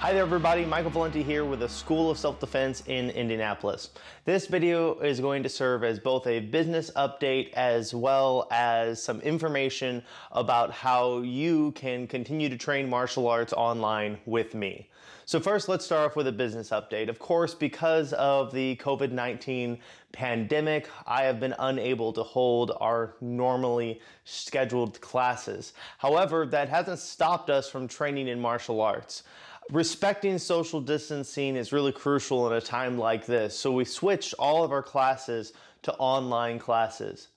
Hi there everybody, Michael Valenti here with the School of Self-Defense in Indianapolis. This video is going to serve as both a business update as well as some information about how you can continue to train martial arts online with me. So first, let's start off with a business update. Of course, because of the COVID-19 pandemic, I have been unable to hold our normally scheduled classes. However, that hasn't stopped us from training in martial arts. Respecting social distancing is really crucial in a time like this, so we switched all of our classes to online classes.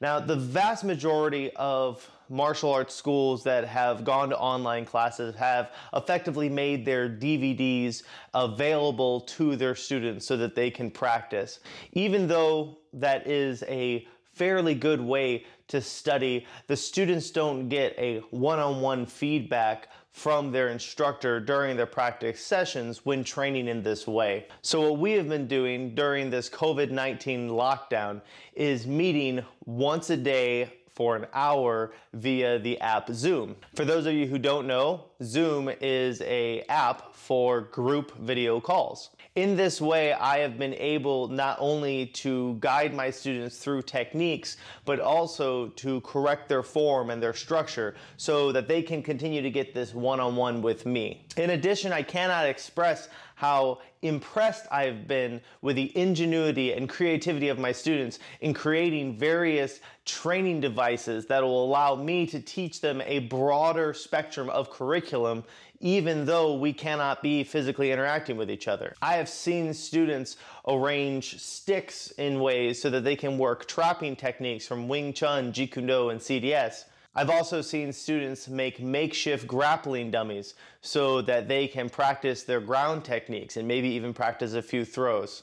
Now, the vast majority of martial arts schools that have gone to online classes have effectively made their DVDs available to their students so that they can practice. Even though that is a fairly good way to study. The students don't get a one on one feedback from their instructor during their practice sessions when training in this way. So, what we have been doing during this COVID 19 lockdown is meeting once a day for an hour via the app Zoom. For those of you who don't know, Zoom is a app for group video calls. In this way, I have been able not only to guide my students through techniques, but also to correct their form and their structure so that they can continue to get this one-on-one -on -one with me. In addition, I cannot express how impressed I've been with the ingenuity and creativity of my students in creating various training devices that will allow me to teach them a broader spectrum of curriculum even though we cannot be physically interacting with each other. I have seen students arrange sticks in ways so that they can work trapping techniques from Wing Chun, Jeet Kune Do, and CDS I've also seen students make makeshift grappling dummies so that they can practice their ground techniques and maybe even practice a few throws.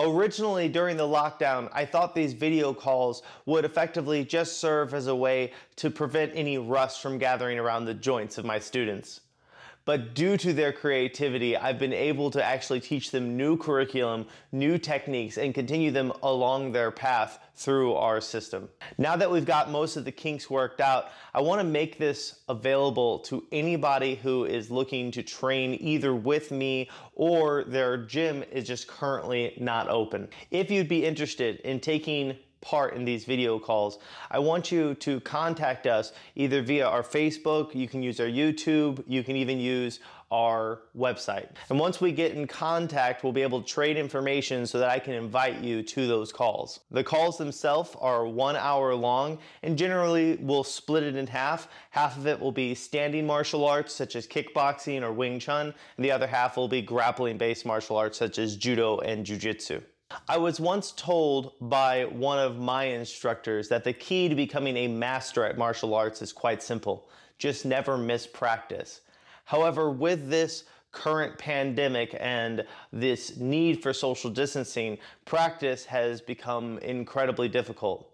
Originally, during the lockdown, I thought these video calls would effectively just serve as a way to prevent any rust from gathering around the joints of my students. But due to their creativity, I've been able to actually teach them new curriculum, new techniques, and continue them along their path through our system. Now that we've got most of the kinks worked out, I wanna make this available to anybody who is looking to train either with me or their gym is just currently not open. If you'd be interested in taking part in these video calls, I want you to contact us either via our Facebook, you can use our YouTube, you can even use our website. And once we get in contact, we'll be able to trade information so that I can invite you to those calls. The calls themselves are one hour long and generally we'll split it in half. Half of it will be standing martial arts such as kickboxing or Wing Chun, and the other half will be grappling based martial arts such as judo and jujitsu. I was once told by one of my instructors that the key to becoming a master at martial arts is quite simple just never miss practice. However, with this current pandemic and this need for social distancing, practice has become incredibly difficult.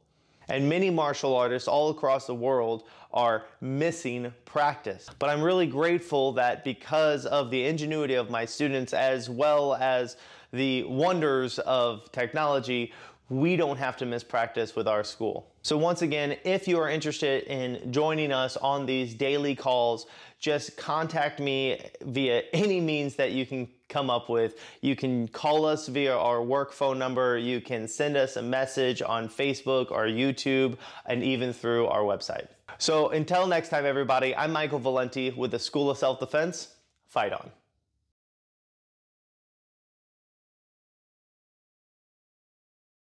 And many martial artists all across the world are missing practice. But I'm really grateful that because of the ingenuity of my students as well as the wonders of technology, we don't have to miss practice with our school. So once again, if you are interested in joining us on these daily calls, just contact me via any means that you can come up with. You can call us via our work phone number. You can send us a message on Facebook or YouTube and even through our website. So until next time, everybody, I'm Michael Valenti with the School of Self-Defense. Fight on.